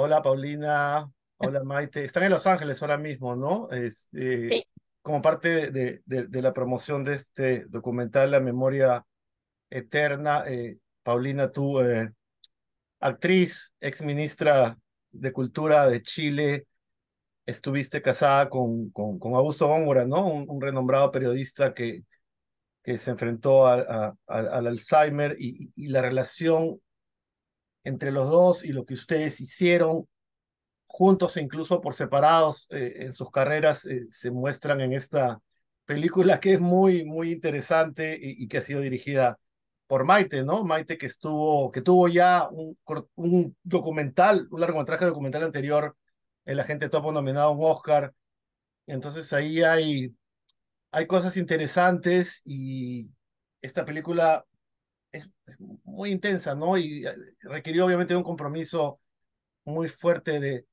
Hola Paulina, hola Maite. Están en Los Ángeles ahora mismo, ¿no? Este, sí. Como parte de, la promoción de este documental, La Memoria Eterna, eh, Paulina, tú, eh, actriz, ex ministra de Cultura de Chile, estuviste casada con, con, Augusto Góngora, ¿no? Un, renombrado periodista que, que se enfrentó al Alzheimer y la relación entre los dos y lo que ustedes hicieron juntos e incluso por separados eh, en sus carreras eh, se muestran en esta película que es muy, muy interesante y, que ha sido dirigida por Maite, ¿no? Maite que estuvo, que tuvo ya un, un documental, un largometraje documental anterior, en la gente Topo nominado a un Oscar. Entonces ahí hay, hay cosas interesantes y esta película es, muy intensa, ¿no? Y eh, requirió obviamente un compromiso muy fuerte de,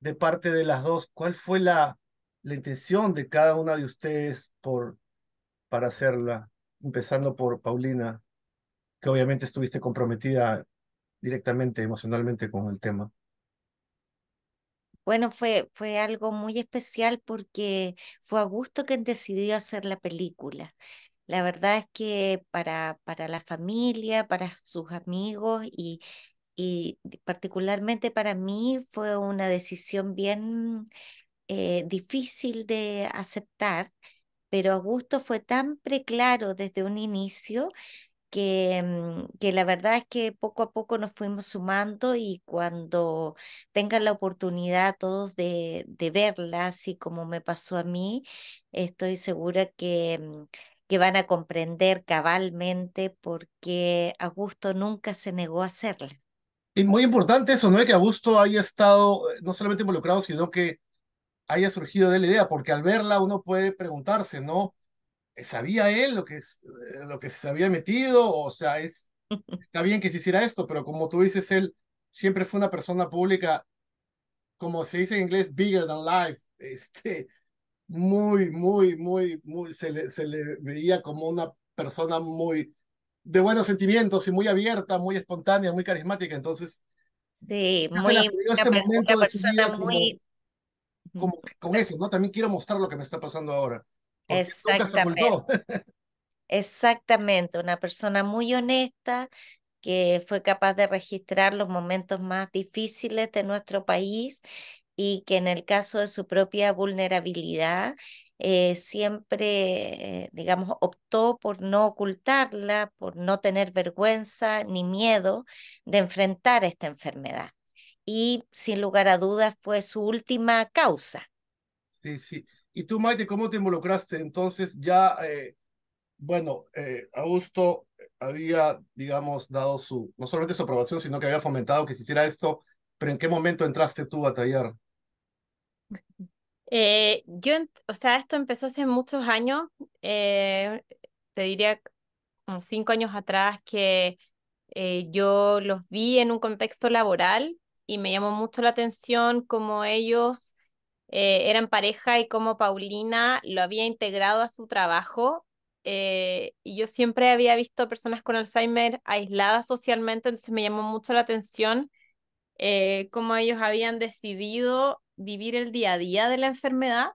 de parte de las dos. ¿Cuál fue la, la intención de cada una de ustedes por, para hacerla? Empezando por Paulina, que obviamente estuviste comprometida directamente, emocionalmente con el tema. Bueno, fue, fue algo muy especial porque fue a Augusto que decidió hacer la película. La verdad es que para, para la familia, para sus amigos y, particularmente para mí fue una decisión bien eh, difícil de aceptar, pero Augusto fue tan preclaro desde un inicio que, mm, que, la verdad es que poco a poco nos fuimos sumando y cuando tengan la oportunidad todos de, de verla, así como me pasó a mí, estoy segura que mm, que van a comprender cabalmente porque Augusto nunca se negó a hacerla. Y muy importante eso, ¿no? Que Augusto haya estado eh, no solamente involucrado, sino que haya surgido de la idea, porque al verla uno puede preguntarse, ¿no? Eh, ¿Sabía él lo que, eh, lo que se había metido? O sea, es, está bien que se hiciera esto, pero como tú dices, él siempre fue una persona pública, como se dice en inglés, bigger than life, este, muy, muy, muy, muy, se le, se le veía como una persona muy de buenos sentimientos y muy abierta, muy espontánea, muy carismática. Entonces, sí, muy, este muy... con eso, ¿no? También quiero mostrar lo que me está pasando ahora. Exactamente. Exactamente, una persona muy honesta que fue capaz de registrar los momentos más difíciles de nuestro país y que en el caso de su propia vulnerabilidad eh, siempre, eh, digamos, optó por no ocultarla, por no tener vergüenza ni miedo de enfrentar esta enfermedad. Y sin lugar a dudas fue su última causa. Sí, sí. ¿Y tú, Maite, cómo te involucraste? Entonces ya, eh, bueno, Augusto había, digamos, dado su, no solamente su aprobación, sino que había fomentado que se hiciera esto, pero ¿en qué momento entraste tú a tallar? Eh, yo, o sea, esto empezó hace muchos años, eh, te diría como cinco años atrás, que eh, yo los vi en un contexto laboral y me llamó mucho la atención cómo ellos eran pareja y cómo Paulina lo había integrado a su trabajo. y yo siempre había visto personas con Alzheimer aisladas socialmente, entonces me llamó mucho la atención cómo ellos habían decidido vivir el día a día de la enfermedad.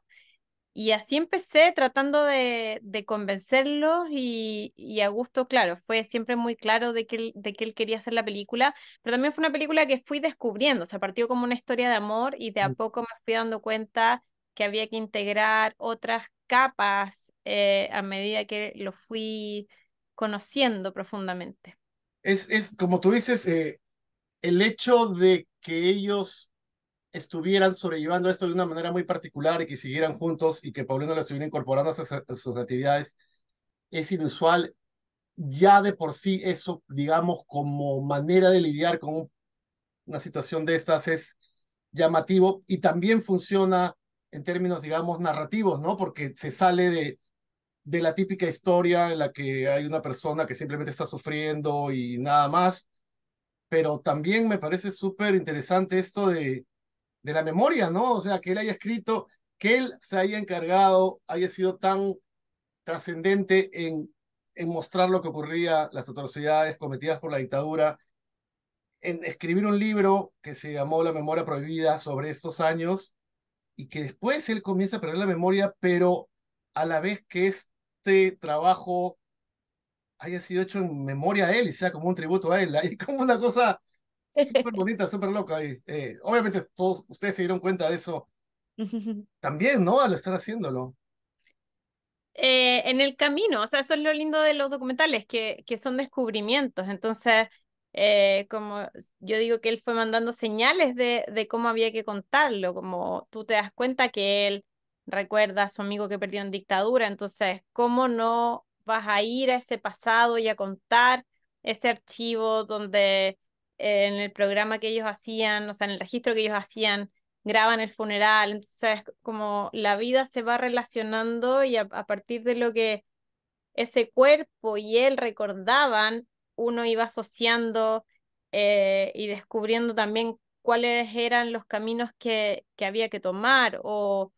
Y así empecé tratando de, de convencerlos y, a gusto. claro, fue siempre muy claro de que, él, de que él quería hacer la película, pero también fue una película que fui descubriendo, o sea, partió como una historia de amor y de a mm. poco me fui dando cuenta que había que integrar otras capas eh, a medida que lo fui conociendo profundamente. Es, como tú dices, eh, el hecho de que ellos estuvieran sobrellevando esto de una manera muy particular y que siguieran juntos y que Paulino la estuviera incorporando a sus, actividades es inusual. Ya de por sí eso, digamos, como manera de lidiar con una situación de estas es llamativo y también funciona en términos, digamos, narrativos, ¿no? Porque se sale de, de la típica historia en la que hay una persona que simplemente está sufriendo y nada más. Pero también me parece súper interesante esto de, de la memoria, ¿no? O sea, que él haya escrito, que él se haya encargado, haya sido tan trascendente en, en mostrar lo que ocurría, las atrocidades cometidas por la dictadura, en escribir un libro que se llamó La memoria prohibida sobre estos años y que después él comienza a perder la memoria, pero a la vez que este trabajo haya sido hecho en memoria a él y sea como un tributo a él. Hay como una cosa súper bonita, súper loca. Y, eh, obviamente todos ustedes se dieron cuenta de eso también, ¿no? Al estar haciéndolo. Eh, en el camino, o sea, eso es lo lindo de los documentales, que, que son descubrimientos. Entonces, eh, como yo digo que él fue mandando señales de, de cómo había que contarlo, como tú te das cuenta que él recuerda a su amigo que perdió en dictadura, entonces, ¿cómo no vas a ir a ese pasado y a contar ese archivo donde en el programa que ellos hacían, o sea, en el registro que ellos hacían, graban el funeral, entonces como la vida se va relacionando y a, partir de lo que ese cuerpo y él recordaban, uno iba asociando eh, y descubriendo también cuáles eran los caminos que, había que tomar o,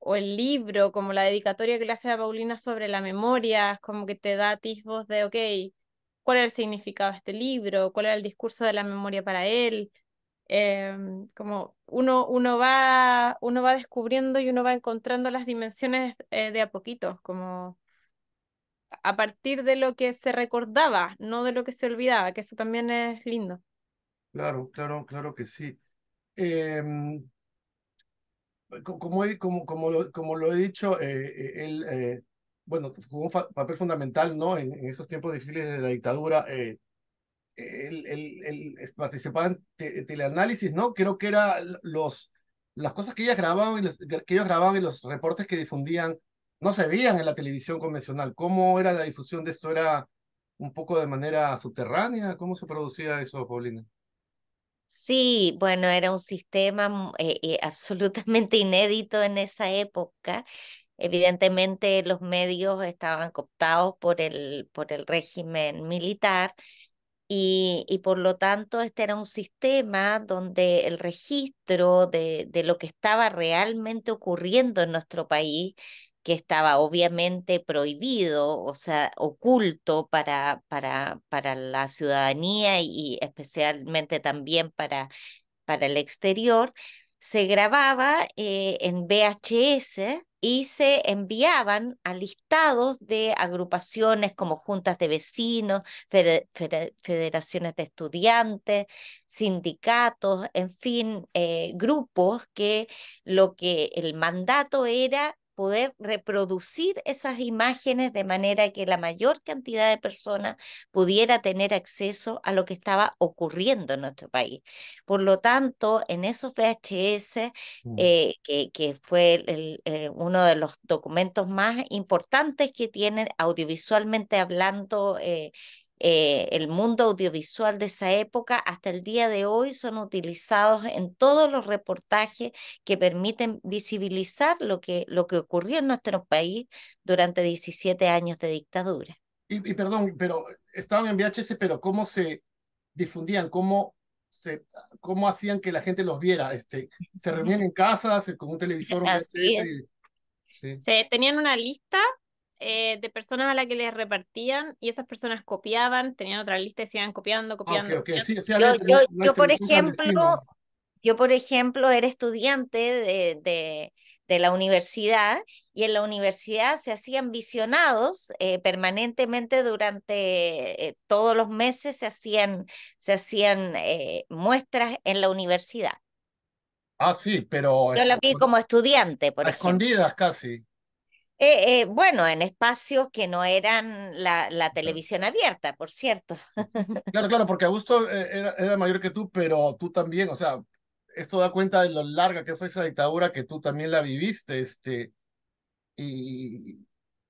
o el libro, como la dedicatoria que le hace a Paulina sobre la memoria, como que te da atisbos de, ok, cuál era el significado de este libro, cuál era el discurso de la memoria para él. Em, como uno, uno, va, uno va descubriendo y uno va encontrando las dimensiones eh, de a poquitos, como a partir de lo que se recordaba, no de lo que se olvidaba, que eso también es lindo. Claro, claro, claro que sí. Em, como, como, como, lo he dicho, eh, eh, él bueno, jugó un papel fundamental, ¿no? En, esos tiempos difíciles de la dictadura, eh, el, el, el, participaba en teleanálisis, ¿no? Creo que era los, las cosas que ellas grababan y los, que ellos grababan y los reportes que difundían no se veían en la televisión convencional. ¿Cómo era la difusión de esto? ¿Era un poco de manera subterránea? ¿Cómo se producía eso, Paulina? Sí, bueno, era un sistema mm, eh, eh, absolutamente inédito en esa época Evidentemente los medios estaban cooptados por el, por el régimen militar y, por lo tanto este era un sistema donde el registro de, lo que estaba realmente ocurriendo en nuestro país que estaba obviamente prohibido, o sea, oculto para, para, la ciudadanía y especialmente también para, para el exterior, se grababa eh, en VHS y se enviaban a listados de agrupaciones como juntas de vecinos, federaciones de estudiantes, sindicatos, en fin, eh, grupos que lo que el mandato era poder reproducir esas imágenes de manera que la mayor cantidad de personas pudiera tener acceso a lo que estaba ocurriendo en nuestro país. Por lo tanto, en esos VHS, mm. eh, que, fue eh, uno de los documentos más importantes que tienen audiovisualmente hablando eh, eh, el mundo audiovisual de esa época hasta el día de hoy son utilizados en todos los reportajes que permiten visibilizar lo que, lo que ocurrió en nuestro país durante 17 años de dictadura. Y, perdón, pero estaban en VHS, pero ¿cómo se difundían? ¿Cómo, se, cómo hacían que la gente los viera? Este, ¿Se reunían en casa con un televisor? sí. Se tenían una lista eh, de personas a las que les repartían y esas personas copiaban, tenían otra lista y se iban copiando, copiando. yo, por ejemplo, yo por ejemplo era estudiante de, de, la universidad y en la universidad se hacían visionados eh, permanentemente durante eh, todos los meses se hacían, se hacían muestras en la universidad. Ah, sí, pero... Yo lo vi como estudiante, por Escondidas casi. Eh, eh, bueno, en espacios que no eran la, la televisión abierta, por cierto. Claro, claro, porque Augusto eh, era, era, mayor que tú, pero tú también, o sea, esto da cuenta de lo larga que fue esa dictadura que tú también la viviste, este, y,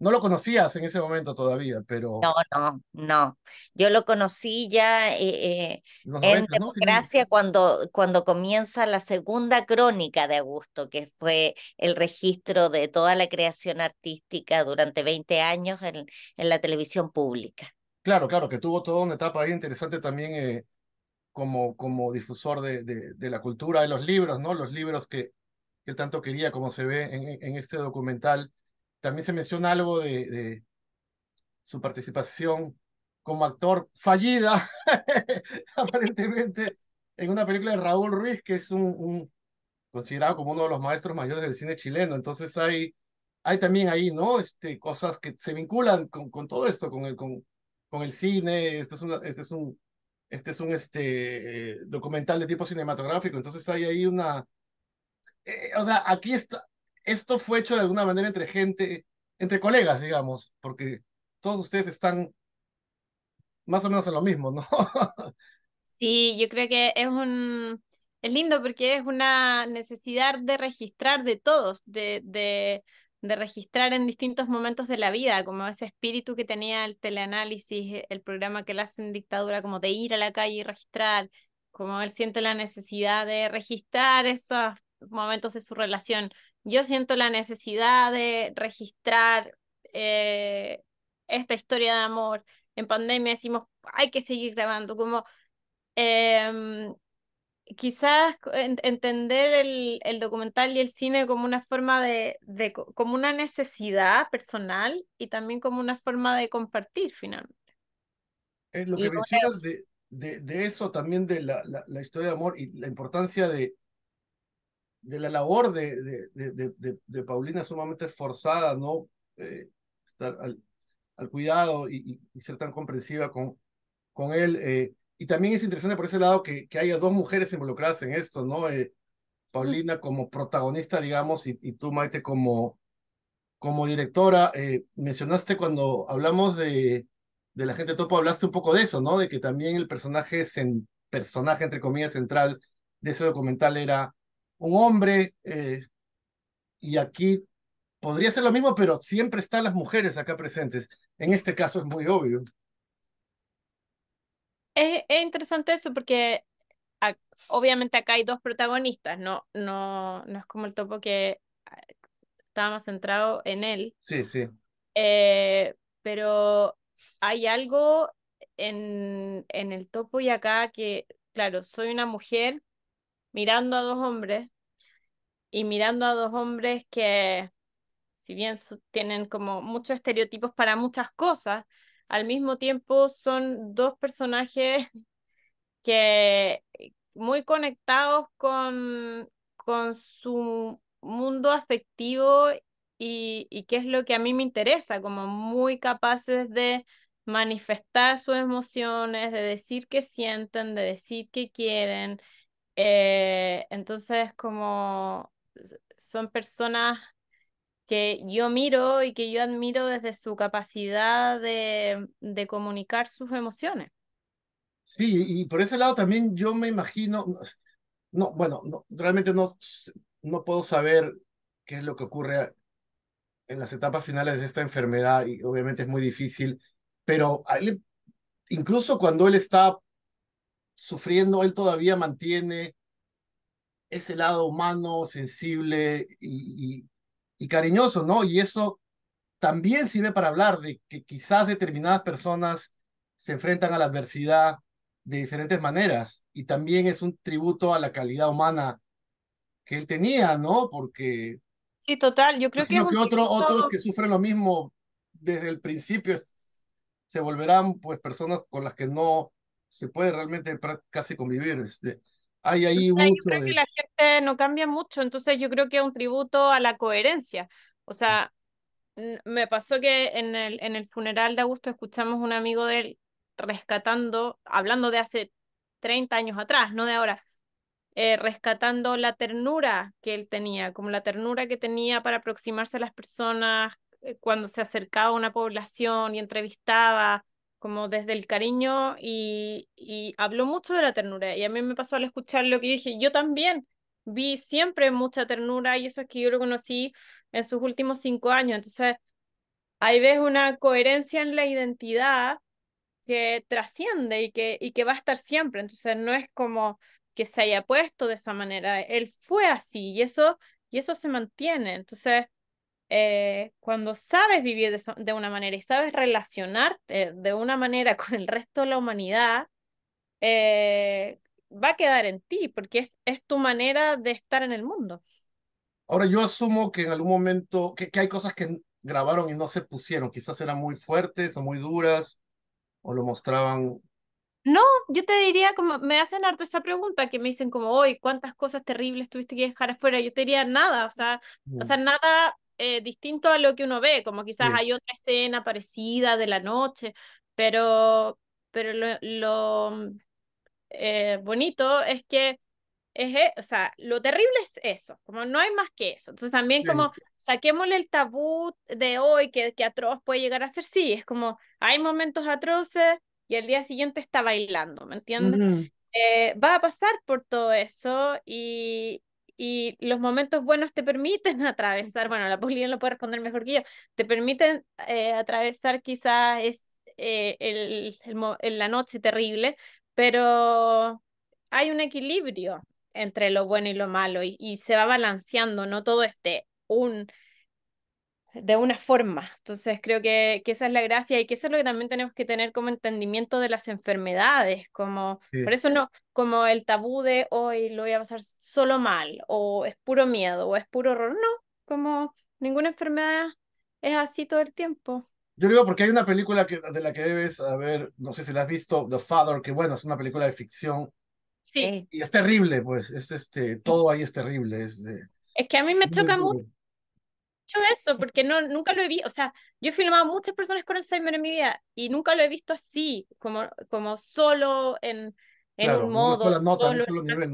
no lo conocías en ese momento todavía, pero... No, no, no. Yo lo conocí ya eh, eh, en democracia cuando, cuando comienza la segunda crónica de Augusto, que fue el registro de toda la creación artística durante 20 años en, en la televisión pública. Claro, claro, que tuvo toda una etapa ahí interesante también eh, como, como difusor de, de, la cultura, de los libros, ¿no? Los libros que, él tanto quería, como se ve en, en este documental también se menciona algo de, de su participación como actor fallida, aparentemente, en una película de Raúl Ruiz, que es un, un, considerado como uno de los maestros mayores del cine chileno. Entonces hay, hay también ahí, ¿no? Este, cosas que se vinculan con, con todo esto, con el, con, con el cine. Este es, este es un, este es un este, eh, documental de tipo cinematográfico. Entonces hay ahí una... Eh, o sea, aquí está, esto fue hecho de alguna manera entre gente, entre colegas, digamos, porque todos ustedes están más o menos en lo mismo, ¿no? sí, yo creo que es un... Es lindo porque es una necesidad de registrar de todos, de, de, de registrar en distintos momentos de la vida, como ese espíritu que tenía el teleanálisis, el programa que le hacen dictadura, como de ir a la calle y registrar, como él siente la necesidad de registrar esos momentos de su relación, yo siento la necesidad de registrar eh, esta historia de amor. En pandemia decimos, hay que seguir grabando, como em, quizás entender el, documental y el cine como una forma de, como una necesidad personal y también como una forma de compartir finalmente. lo que decías de, eso también de la, la historia de amor y la importancia de, de la labor de, de, Paulina sumamente esforzada, ¿no? Eh, estar al, cuidado y, ser tan comprensiva con, con él. Eh, y también es interesante por ese lado que, que haya dos mujeres involucradas en esto, ¿no? Eh, Paulina como protagonista, digamos, y, tú, Maite, como, como directora. mencionaste cuando hablamos de, de la gente topo, hablaste un poco de eso, ¿no? De que también el personaje, personaje, entre comillas, central de ese documental era un hombre, eh, y aquí podría ser lo mismo, pero siempre están las mujeres acá presentes. En este caso es muy obvio. Es, interesante eso porque obviamente acá hay dos protagonistas, no, no, no es como el topo que ah, estaba más centrado en él. Sí, sí. Eh, pero hay algo en, en el topo y acá que, claro, soy una mujer, mirando a dos hombres y mirando a dos hombres que, si bien tienen como muchos estereotipos para muchas cosas, al mismo tiempo son dos personajes que muy conectados con, con su mundo afectivo y, y qué es lo que a mí me interesa, como muy capaces de manifestar sus emociones, de decir que sienten, de decir que quieren, eh, entonces, como son personas que yo miro y que yo admiro desde su capacidad de, de comunicar sus emociones. Sí, y por ese lado también yo me imagino, no, bueno, realmente no, no puedo saber qué es lo que ocurre en las etapas finales de esta enfermedad y obviamente es muy difícil, pero incluso cuando él está sufriendo, él todavía mantiene ese lado humano, sensible y, cariñoso, ¿no? Y eso también sirve para hablar de que quizás determinadas personas se enfrentan a la adversidad de diferentes maneras y también es un tributo a la calidad humana que él tenía, ¿no? Porque... Sí, total, yo creo que... Es otros que sufren lo mismo desde el principio se volverán pues personas con las que no se puede realmente casi convivir. Este. Hay ahí la gente no cambia mucho, entonces yo creo que es un tributo a la coherencia. O sea, me pasó que en el, en el funeral de Augusto escuchamos un amigo de él rescatando, hablando de hace 30 años atrás, no de ahora, eh, rescatando la ternura que él tenía, como la ternura que tenía para aproximarse a las personas eh, cuando se acercaba a una población y entrevistaba, como desde el cariño y, habló mucho de la ternura. Y a mí me pasó al escuchar lo que dije, yo también vi siempre mucha ternura y eso es que yo lo conocí en sus últimos cinco años. Entonces, ahí ves una coherencia en la identidad que trasciende y que, y que va a estar siempre. Entonces, no es como que se haya puesto de esa manera, él fue así y eso, y eso se mantiene. Entonces, eh, cuando sabes vivir de, una manera y sabes relacionarte de una manera con el resto de la humanidad, eh, va a quedar en ti, porque es, tu manera de estar en el mundo. Ahora, yo asumo que en algún momento, que, hay cosas que grabaron y no se pusieron, quizás eran muy fuertes o muy duras, o lo mostraban no, yo te diría como, me hacen harto esa pregunta que me dicen como, hoy, ¿cuántas cosas terribles tuviste que dejar afuera? Yo te diría nada, o sea, o sea, mm. nada eh, distinto a lo que uno ve, como quizás hay otra escena parecida de la noche, pero, pero lo, mm, eh, bonito es que e, o sea, lo terrible es eso, como no hay más que eso. Entonces también como saquémosle el tabú de hoy que, que atroz puede llegar a ser, sí, es como hay momentos atroces y el día siguiente está bailando, ¿me entiendes? Eh, va a pasar por todo eso y, y los momentos buenos te permiten atravesar, bueno, la Paulina lo puede responder mejor que yo, te permiten eh, atravesar quizás es, eh, el, la noche terrible, pero hay un equilibrio entre lo bueno y lo malo y, y se va balanceando, no todo este un de una forma. Entonces creo que, que, esa es la gracia y que eso es lo que también tenemos que tener como entendimiento de las enfermedades, como por eso no, como el tabú de hoy lo voy a pasar solo mal o es puro miedo o es puro horror, no, como ninguna enfermedad es así todo el tiempo. Yo digo porque hay una película que, de la que debes haber, no sé si la has visto, The Father, que bueno, es una película de ficción. Sí. Y es terrible, pues, es este, todo ahí es terrible. Es, es que a mí me choca mucho eso, porque no, nunca lo he visto, o sea, yo he filmado muchas personas con Alzheimer en mi vida y nunca lo he visto así, como, como solo en, un modo,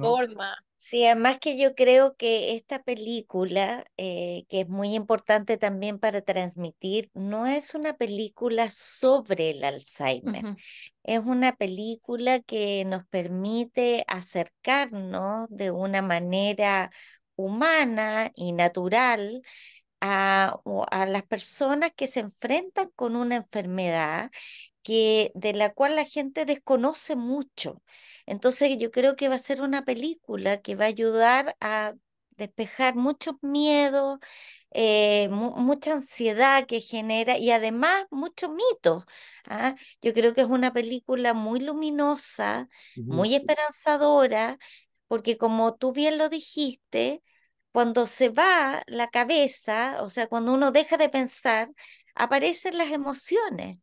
forma. Sí, además que yo creo que esta película, eh, que es muy importante también para transmitir, no es una película sobre el Alzheimer, es una película que nos permite acercarnos de una manera humana y natural a, a las personas que se enfrentan con una enfermedad que, de la cual la gente desconoce mucho. Entonces yo creo que va a ser una película que va a ayudar a despejar muchos miedos, eh, mucha ansiedad que genera y además muchos mitos. ¿ah? Yo creo que es una película muy luminosa, muy esperanzadora, porque como tú bien lo dijiste, cuando se va la cabeza, o sea, cuando uno deja de pensar, aparecen las emociones.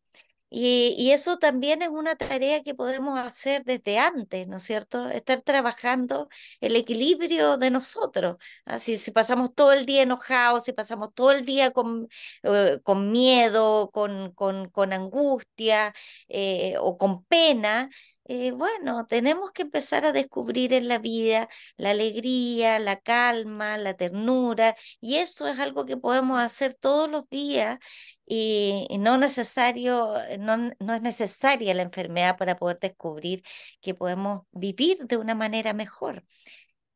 Y, y, eso también es una tarea que podemos hacer desde antes, ¿no es cierto? Estar trabajando el equilibrio de nosotros. Así, si pasamos todo el día enojados, si pasamos todo el día con, eh, con miedo, con, con, con angustia eh, o con pena, eh, bueno, tenemos que empezar a descubrir en la vida la alegría, la calma, la ternura, y eso es algo que podemos hacer todos los días eh, y, no, necesario, eh, no, no es necesaria la enfermedad para poder descubrir que podemos vivir de una manera mejor.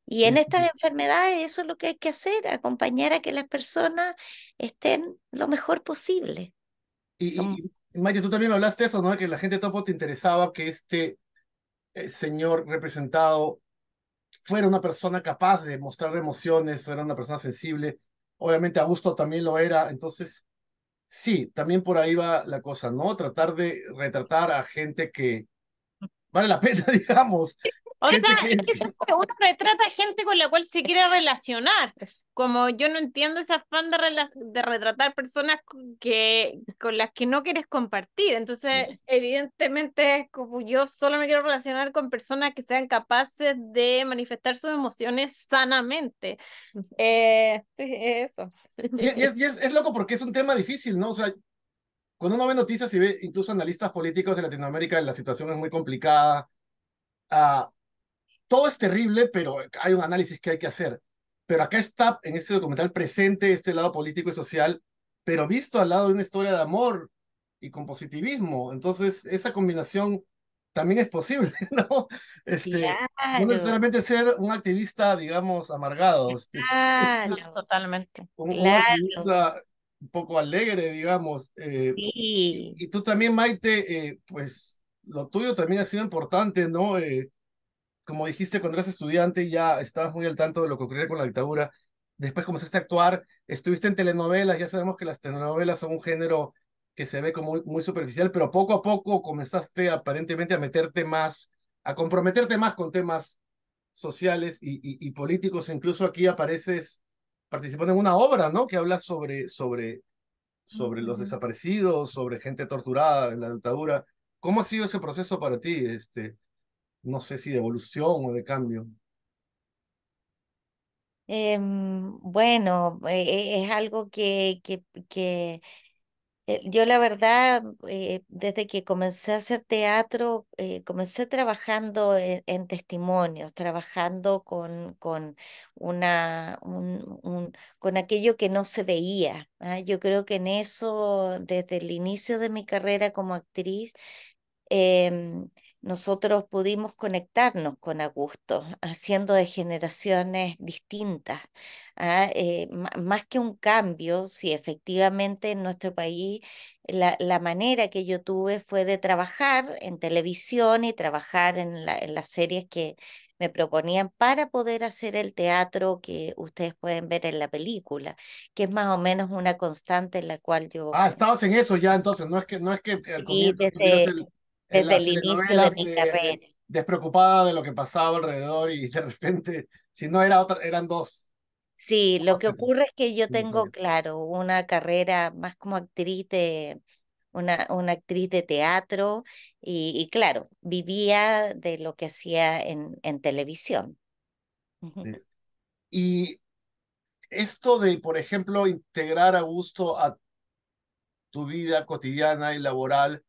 Y en estas enfermedades eso es lo que hay que hacer, acompañar a que las personas estén lo mejor posible. Maite, tú también me hablaste eso, ¿no? Que la gente topo te interesaba que este eh, señor representado fuera una persona capaz de mostrar emociones, fuera una persona sensible. Obviamente Augusto también lo era, entonces sí, también por ahí va la cosa, ¿no? Tratar de retratar a gente que vale la pena, digamos, o sea, que uno retrata gente con la cual se quiere relacionar. Como yo no entiendo ese afán de, retratar personas que, con las que no quieres compartir. Entonces, evidentemente es como yo solo me quiero relacionar con personas que sean capaces de manifestar sus emociones sanamente. Eh, eso. Y, es, es, loco porque es un tema difícil, ¿no? O sea, cuando uno ve noticias y ve incluso analistas políticos de Latinoamérica, la situación es muy complicada. Ah todo es terrible, pero hay un análisis que hay que hacer. Pero acá está en ese documental presente este lado político y social, pero visto al lado de una historia de amor y con positivismo. Entonces, esa combinación también es posible, ¿no? Este, No necesariamente ser un activista, digamos, amargado. Este, claro, totalmente. Un, poco alegre, digamos. Eh, y, tú también, Maite, eh, pues lo tuyo también ha sido importante, ¿no? Eh, como dijiste cuando eras estudiante, ya estabas muy al tanto de lo que ocurría con la dictadura. Después comenzaste a actuar, estuviste en telenovelas, ya sabemos que las telenovelas son un género que se ve como muy, superficial, pero poco a poco comenzaste aparentemente a meterte más, a comprometerte más con temas sociales y, y, y políticos. Incluso aquí apareces participando en una obra, ¿no? Que habla sobre, sobre, sobre los desaparecidos, sobre gente torturada en la dictadura. ¿Cómo ha sido ese proceso para ti? Este, no sé si de evolución o de cambio. Em, bueno, e, e, es algo que, que, eh, yo la verdad, eh, desde que comencé a hacer teatro, eh, comencé trabajando en, testimonios, trabajando con, con, una, un, con aquello que no se veía. ¿ah? Yo creo que en eso, desde el inicio de mi carrera como actriz, Em, nosotros pudimos conectarnos con Augusto, haciendo de generaciones distintas. ¿ah? Eh, más que un cambio, si efectivamente en nuestro país la, manera que yo tuve fue de trabajar en televisión y trabajar en, las series que me proponían para poder hacer el teatro que ustedes pueden ver en la película, que es más o menos una constante en la cual yo... Ah, estabas en eso ya entonces, no es que... No es que al comienzo, desde el inicio de mi carrera. despreocupada de lo que pasaba alrededor y de repente, si no era otra, eran dos. Sí, lo que ocurre es que yo tengo, claro, una carrera más como actriz de, una, una, actriz de teatro y, claro, vivía de lo que hacía en, en televisión. Y esto de, por ejemplo, integrar a gusto a tu vida cotidiana y laboral,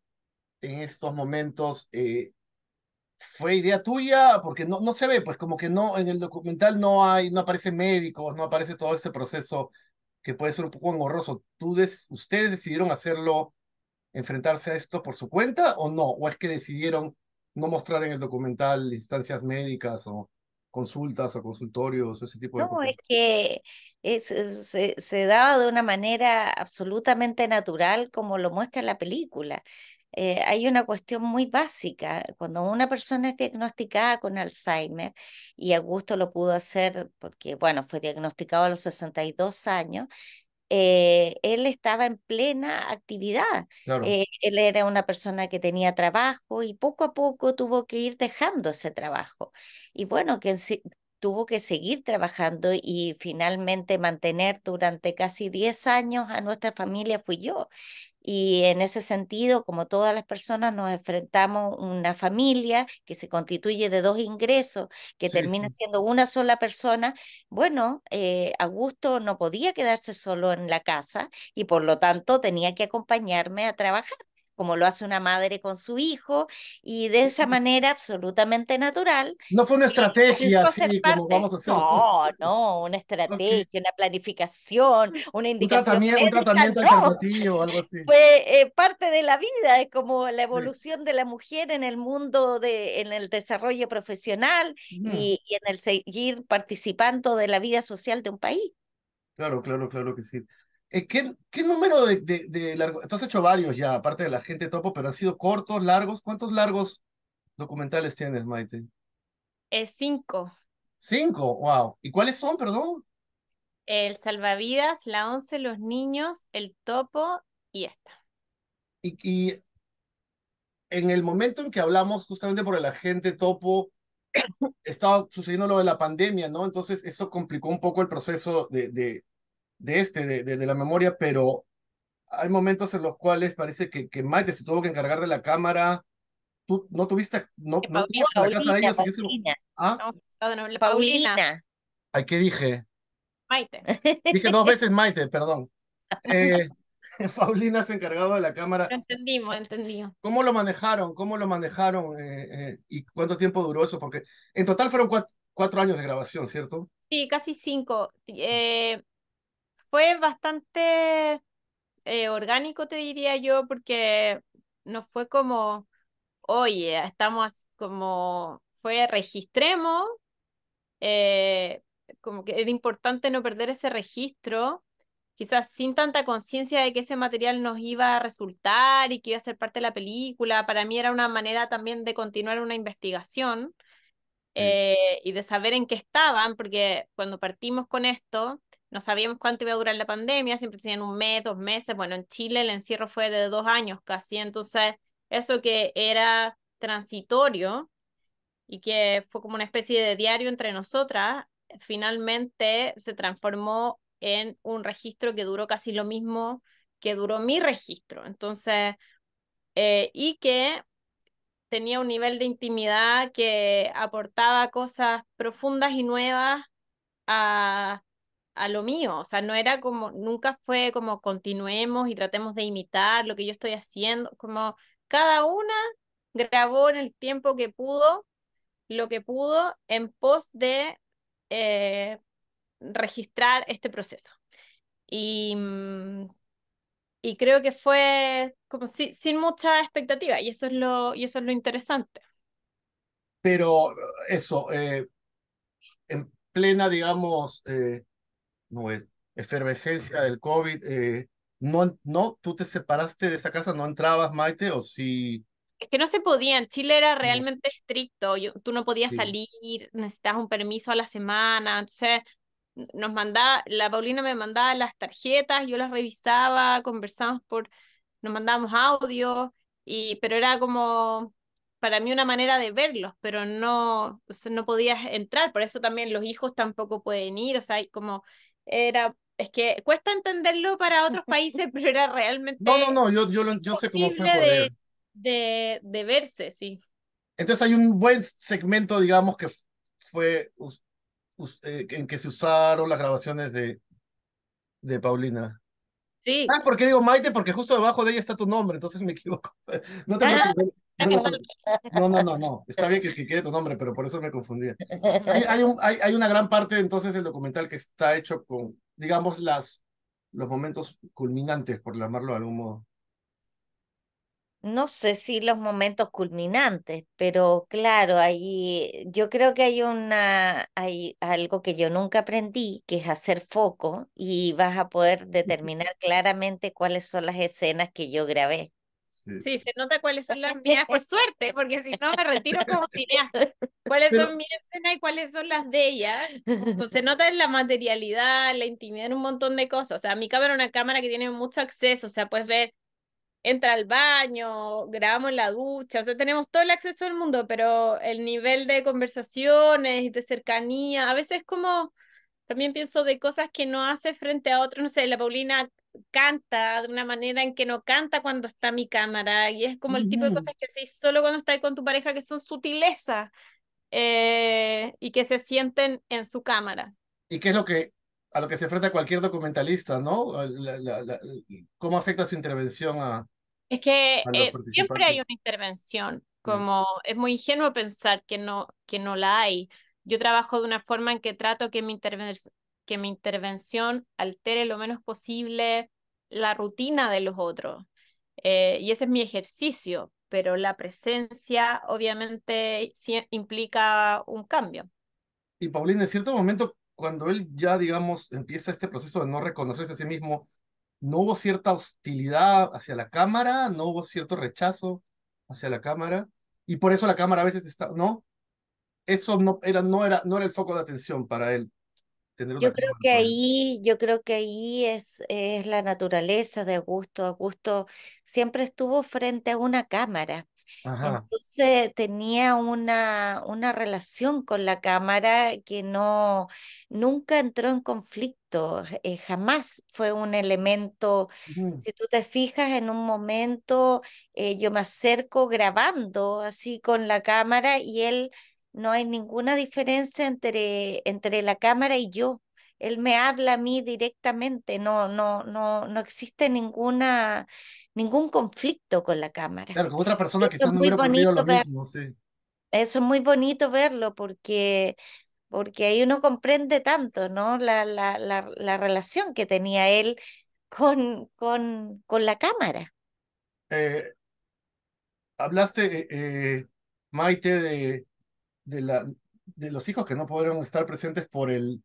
en estos momentos eh, fue idea tuya? Porque no, no se ve, pues como que no, en el documental no hay, no aparecen médicos, no aparece todo este proceso que puede ser un poco engorroso. ¿Tú ¿Ustedes decidieron hacerlo, enfrentarse a esto por su cuenta o no? ¿O es que decidieron no mostrar en el documental instancias médicas o consultas o consultorios o ese tipo de no, cosas? es que se, se daba de una manera absolutamente natural como lo muestra la película. Eh, hay una cuestión muy básica. Cuando una persona es diagnosticada con Alzheimer, y Augusto lo pudo hacer porque, bueno, fue diagnosticado a los 62 años, eh, él estaba en plena actividad. Eh, él era una persona que tenía trabajo y poco a poco tuvo que ir dejando ese trabajo. Y bueno, que tuvo que seguir trabajando y finalmente mantener durante casi 10 años a nuestra familia fui yo y en ese sentido, como todas las personas, nos enfrentamos una familia que se constituye de dos ingresos, que termina siendo una sola persona. Bueno, eh, Augusto no podía quedarse solo en la casa y por lo tanto tenía que acompañarme a trabajar como lo hace una madre con su hijo, y de esa manera absolutamente natural. No fue una estrategia, así como vamos a hacer. No, no, una estrategia, una planificación, una indicación. Un tratamiento, un algo así. Fue eh, parte de la vida, es como la evolución de la mujer en el mundo, de, en el desarrollo profesional y en el seguir participando de la vida social de un país. Claro, claro, claro que sí. Eh, ¿qué, número de, de, de largos? Tú has hecho varios ya, aparte de la gente topo, pero han sido cortos, largos. ¿Cuántos largos documentales tienes, Maite? Eh, cinco. Cinco, wow. ¿Y cuáles son, perdón? El Salvavidas, La Once, Los Niños, El Topo y esta. Y, y en el momento en que hablamos justamente por el agente topo, estaba sucediendo lo de la pandemia, ¿no? Entonces eso complicó un poco el proceso de, de, de este, de, de, de, la memoria, pero hay momentos en los cuales parece que, que Maite se tuvo que encargar de la cámara. Tú no tuviste, no, Paulina, no de ¿Ah? No, Paulina. ¿Ay, qué dije? Maite. Dije dos veces Maite, perdón. Eh, Paulina se encargaba de la cámara. entendimos, ¿Cómo lo manejaron? ¿Cómo lo manejaron? Eh, eh, ¿Y cuánto tiempo duró eso? Porque en total fueron cuatro, cuatro años de grabación, ¿cierto? Sí, casi cinco. Eh, fue bastante eh, orgánico, te diría yo, porque no fue como, oye, estamos como, fue registremos, eh, como que era importante no perder ese registro, quizás sin tanta conciencia de que ese material nos iba a resultar y que iba a ser parte de la película. Para mí era una manera también de continuar una investigación. Eh, y de saber en qué estaban, porque cuando partimos con esto, no sabíamos cuánto iba a durar la pandemia, siempre tenían un mes, dos meses. Bueno, en Chile el encierro fue de dos años casi, entonces eso que era transitorio y que fue como una especie de diario entre nosotras, finalmente se transformó en un registro que duró casi lo mismo que duró mi registro. Entonces, eh, y que tenía un nivel de intimidad que aportaba cosas profundas y nuevas a, a lo mío, o sea, no era como, nunca fue como continuemos y tratemos de imitar lo que yo estoy haciendo, como cada una grabó en el tiempo que pudo, lo que pudo, en pos de eh, registrar este proceso. Y, mm, y creo que fue como sin mucha expectativa, y eso es lo, y eso es lo interesante. Pero eh, eso, eh, en plena, digamos, no, efervescencia del COVID, eh, no, no, tú te separaste de esa casa, no entrabas, Maite, o si... Es que no se podía, en Chile era realmente estricto, Yo, tú no podías salir, necesitabas un permiso a la semana, entonces nos mandaba, la Paulina me mandaba las tarjetas, yo las revisaba, conversábamos por, nos mandábamos audio, y, pero era como para mí una manera de verlos, pero no, no podías entrar, por eso también los hijos tampoco pueden ir, o sea, hay como era es que cuesta entenderlo para otros países, pero era realmente. No, no, no, yo, sé cómo fue. de, de, verse, sí. Entonces hay un buen segmento, digamos, que fue eh, en que se usaron las grabaciones de, de Paulina. Sí. Ah, ¿por digo Maite? Porque justo debajo de ella está tu nombre, entonces me equivoco. No te, ah. No, no, no, no, Está bien que, quede tu nombre, pero por eso me confundí Hay, hay, una gran parte entonces del documental que está hecho con, digamos, las, los momentos culminantes, por llamarlo de algún modo. No sé si los momentos culminantes, pero claro, ahí yo creo que hay una hay algo que yo nunca aprendí, que es hacer foco y vas a poder determinar claramente cuáles son las escenas que yo grabé. Sí, se nota cuáles son las mías, por suerte, porque si no me retiro como cineasta. ¿Cuáles son mis escenas y cuáles son las de ella? se nota en la materialidad, la intimidad, en un montón de cosas. O sea, mi cámara es una cámara que tiene mucho acceso, o sea, puedes ver entra al baño, grabamos en la ducha, o sea, tenemos todo el acceso del mundo, pero el nivel de conversaciones y de cercanía, a veces como también pienso de cosas que no hace frente a otro no sé, la Paulina canta de una manera en que no canta cuando está mi cámara y es como el tipo de cosas que haces solo cuando estás con tu pareja que son sutilezas eh, y que se sienten en su cámara. ¿Y qué es lo que a lo que se enfrenta cualquier documentalista, ¿no? ¿Cómo afecta su intervención a... Es que eh, siempre hay una intervención, mm. como es muy ingenuo pensar que no, que no la hay. Yo trabajo de una forma en que trato que mi, intervención que mi intervención altere lo menos posible la rutina de los otros. Eh, y ese es mi ejercicio, pero la presencia obviamente implica un cambio. Y Paulina, en cierto momento, cuando él ya, digamos, empieza este proceso de no reconocerse a sí mismo, ¿no hubo cierta hostilidad hacia la cámara? ¿No hubo cierto rechazo hacia la cámara? Y por eso la cámara a veces está, ¿no? Eso no era, no era, no era el foco de atención para él yo creo que ahí yo creo que ahí es, es la naturaleza de Augusto Augusto siempre estuvo frente a una cámara Entonces tenía una, una relación con la cámara que no nunca entró en conflicto, eh, jamás fue un elemento. Si tú te fijas en un momento, eh, yo me acerco grabando así con la cámara y él no hay ninguna diferencia entre, entre la cámara y yo. Él me habla a mí directamente, no, no, no, no existe ninguna, ningún conflicto con la cámara. Claro, con otra persona que está muy bonito lo mismo, Eso es muy bonito verlo porque, porque ahí uno comprende tanto, ¿no? La, la, relación que tenía él con, con, con la cámara. Eh, hablaste, eh, eh, Maite, de de, la, de los hijos que no pudieron estar presentes por el,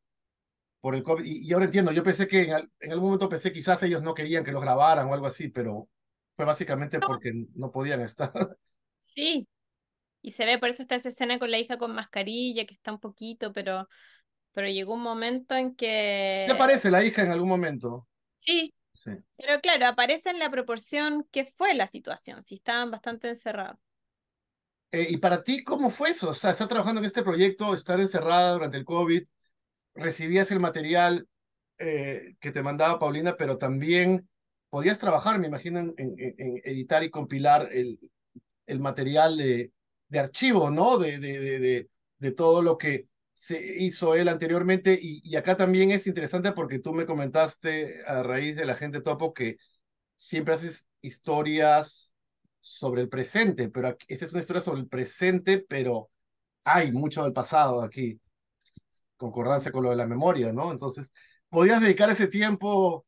por el COVID. Y, ahora entiendo, yo pensé que en, algún momento pensé quizás ellos no querían que los grabaran o algo así, pero fue básicamente porque no podían estar. Sí, y se ve, por eso está esa escena con la hija con mascarilla, que está un poquito, pero, pero llegó un momento en que... ¿Te aparece la hija en algún momento? Sí, Sí. Pero claro, aparece en la proporción que fue la situación, si estaban bastante encerrados. Eh, ¿Y para ti cómo fue eso? O sea, estar trabajando en este proyecto, estar encerrada durante el COVID, recibías el material eh, que te mandaba Paulina, pero también podías trabajar, me imagino, en, editar y compilar el, el material de, archivo, ¿no? De, de, de, todo lo que se hizo él anteriormente. Y, y, acá también es interesante porque tú me comentaste a raíz de la gente topo que siempre haces historias sobre el presente, pero esta es una historia sobre el presente, pero hay mucho del pasado aquí, concordancia con lo de la memoria, ¿no? Entonces, podías dedicar ese tiempo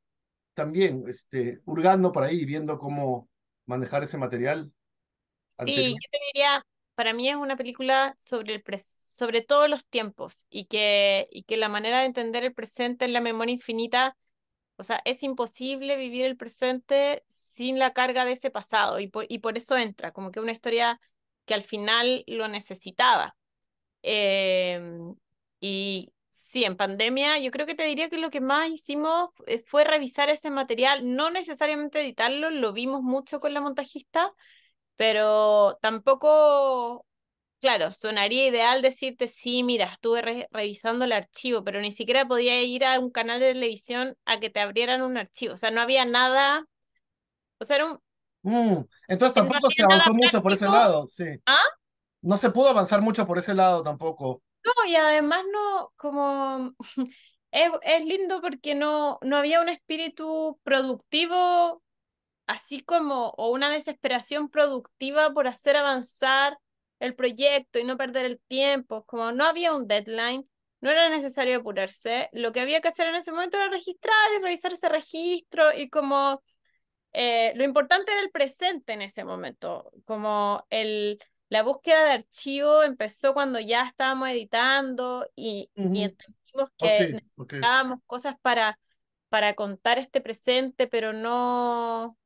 también, este, hurgando por ahí, viendo cómo manejar ese material. Sí, yo te diría, para mí es una película sobre, el sobre todos los tiempos y que, y que la manera de entender el presente en la memoria infinita, o sea, es imposible vivir el presente sin la carga de ese pasado y por, y por eso entra, como que una historia que al final lo necesitaba. Em, y sí, en pandemia yo creo que te diría que lo que más hicimos fue revisar ese material, no necesariamente editarlo, lo vimos mucho con la montajista, pero tampoco Claro, sonaría ideal decirte, sí, mira, estuve revisando el archivo, pero ni siquiera podía ir a un canal de televisión a que te abrieran un archivo. O sea, no había nada o sea, era un... Mm, entonces tampoco se avanzó mucho por ese lado, sí. ¿Ah? No se pudo avanzar mucho por ese lado tampoco. No, y además no, como... Es, lindo porque no, no había un espíritu productivo, así como, o una desesperación productiva por hacer avanzar el proyecto y no perder el tiempo, como no había un deadline, no era necesario apurarse, lo que había que hacer en ese momento era registrar y revisar ese registro y como eh, lo importante era el presente en ese momento, como el, la búsqueda de archivo empezó cuando ya estábamos editando y, entendimos oh, que necesitábamos cosas para, para contar este presente, pero no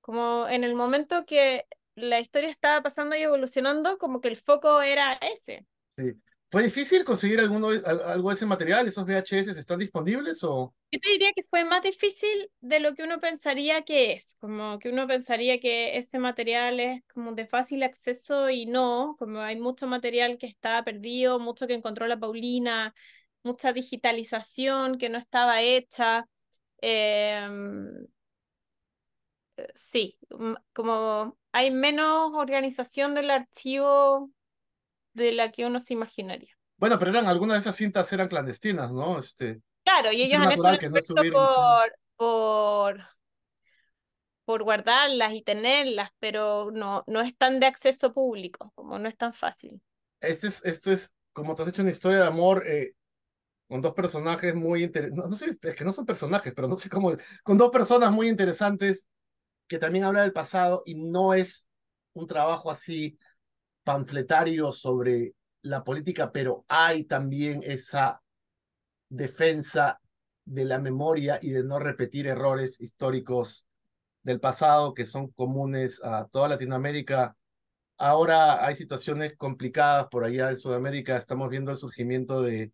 como en el momento que la historia estaba pasando y evolucionando, como que el foco era ese. Sí. ¿Fue difícil conseguir algo de ese material? ¿Esos VHS están disponibles o...? Yo te diría que fue más difícil de lo que uno pensaría que es, como que uno pensaría que ese material es como de fácil acceso y no, como hay mucho material que está perdido, mucho que encontró la Paulina, mucha digitalización que no estaba hecha. Em, eh, sí, mm, como hay menos organización del archivo de la que uno se imaginaría. Bueno, pero eran algunas de esas cintas eran clandestinas, ¿no? Este, claro, y ellos han hecho el esfuerzo por, por, guardarlas y tenerlas, pero no, no tan de acceso público, como no es tan fácil. Este es, esto es, como te has hecho una historia de amor eh, con dos personajes muy interesantes, no, sé, es que no son personajes, pero no sé cómo, con dos personas muy interesantes que también hablan del pasado y no es un trabajo así panfletario sobre la política, pero hay también esa defensa de la memoria y de no repetir errores históricos del pasado que son comunes a toda Latinoamérica. Ahora hay situaciones complicadas por allá en Sudamérica. Estamos viendo el surgimiento de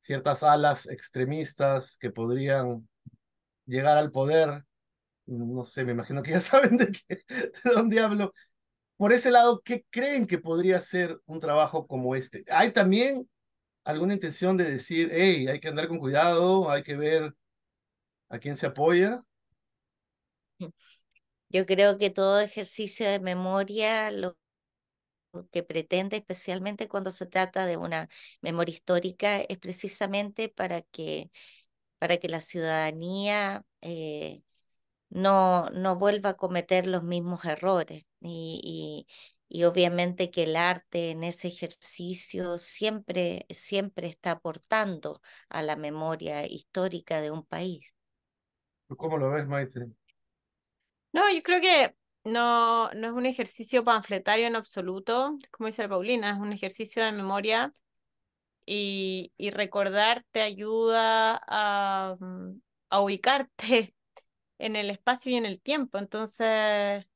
ciertas alas extremistas que podrían llegar al poder. No sé, me imagino que ya saben de, de dónde hablo por ese lado, ¿qué creen que podría ser un trabajo como este? ¿Hay también alguna intención de decir, hey, hay que andar con cuidado, hay que ver a quién se apoya? Mm. Yo creo que todo ejercicio de memoria lo que pretende, especialmente cuando se trata de una memoria histórica, es precisamente para que, para que la ciudadanía eh, no, vuelva a cometer los mismos errores. Y, obviamente que el arte en ese ejercicio siempre, siempre está aportando a la memoria histórica de un país. ¿Cómo lo ves, Maite? No, yo creo que no, no es un ejercicio panfletario en absoluto, como dice la Paulina, es un ejercicio de memoria y, y recordar te ayuda a, mm, a ubicarte en el espacio y en el tiempo. Entonces,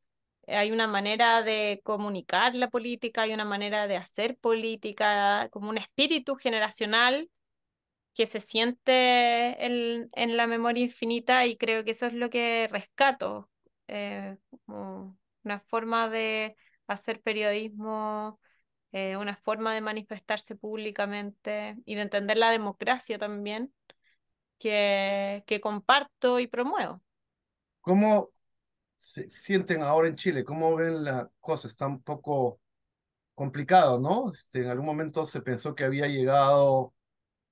hay una manera de comunicar la política, hay una manera de hacer política, como un espíritu generacional que se siente en, la memoria infinita y creo que eso es lo que rescato, eh, una forma de hacer periodismo, eh, una forma de manifestarse públicamente y de entender la democracia también que, que comparto y promuevo. ¿Cómo se sienten ahora en Chile? ¿Cómo ven la cosa? Está un poco complicado, ¿no? Este, en algún momento se pensó que había llegado,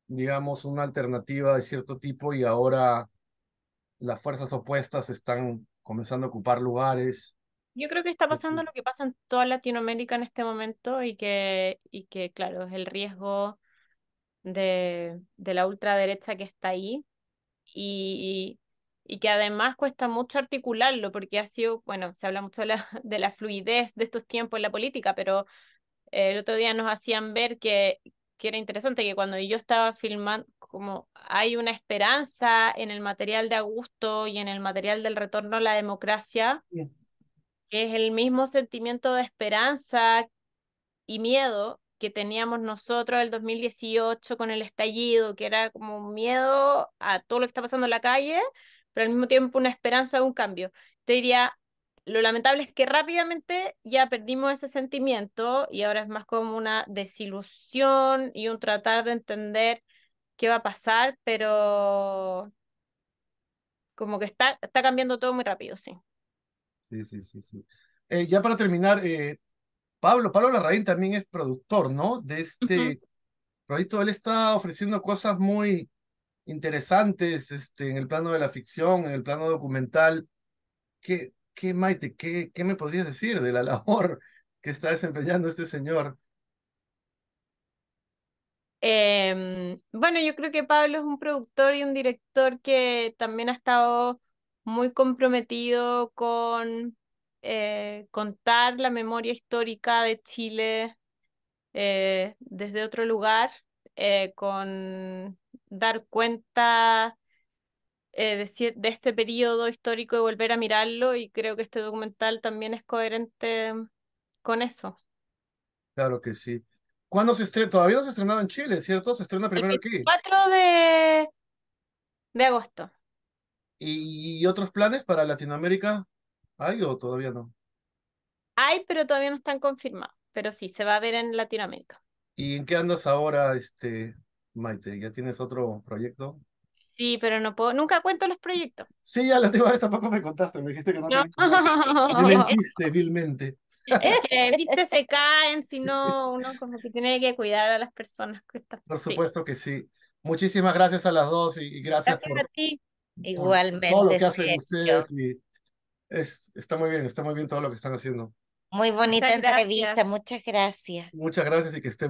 digamos, una alternativa de cierto tipo y ahora las fuerzas opuestas están comenzando a ocupar lugares. Yo creo que está pasando lo que pasa en toda Latinoamérica en este momento y que, y que claro, es el riesgo de, de la ultraderecha que está ahí. Y, y que además cuesta mucho articularlo porque ha sido, bueno, se habla mucho de la, de la fluidez de estos tiempos en la política, pero eh, el otro día nos hacían ver que, que era interesante que cuando yo estaba filmando, como hay una esperanza en el material de Augusto y en el material del retorno a la democracia, que es el mismo sentimiento de esperanza y miedo que teníamos nosotros el 2018 con el estallido, que era como un miedo a todo lo que está pasando en la calle, pero al mismo tiempo una esperanza de un cambio. Te diría, lo lamentable es que rápidamente ya perdimos ese sentimiento y ahora es más como una desilusión y un tratar de entender qué va a pasar, pero como que está, está cambiando todo muy rápido, sí. Sí, sí, sí, eh, ya para terminar, eh, Pablo, Pablo Larraín también es productor, ¿no? De este proyecto, él está ofreciendo cosas muy, interesantes este, en el plano de la ficción, en el plano documental. ¿Qué, qué Maite, qué, qué me podrías decir de la labor que está desempeñando este señor? Em, bueno, yo creo que Pablo es un productor y un director que también ha estado muy comprometido con eh, contar la memoria histórica de Chile eh, desde otro lugar, eh, con dar cuenta eh, de, este periodo histórico y volver a mirarlo y creo que este documental también es coherente con eso. Claro que sí. ¿Cuándo se estrena? Todavía no se ha en Chile, ¿cierto? Se estrena primero El 24 de, de agosto. ¿Y, ¿Y otros planes para Latinoamérica? ¿Hay o todavía no? Hay, pero todavía no están confirmados. Pero sí, se va a ver en Latinoamérica. ¿Y en qué andas ahora, este, Maite, ¿ya tienes otro proyecto? Sí, pero no puedo, nunca cuento los proyectos. Sí, ya la última vez tampoco me contaste, me dijiste que no, no. mentiste Es que, viste, se caen, si no, uno como que tiene que cuidar a las personas Por supuesto que sí. Muchísimas gracias a las dos y, gracias, por, a ti. Igualmente. Todo lo que hacen ustedes es, está muy bien, está muy bien todo lo que están haciendo. Muy bonita entrevista, muchas gracias. Muchas gracias y que estén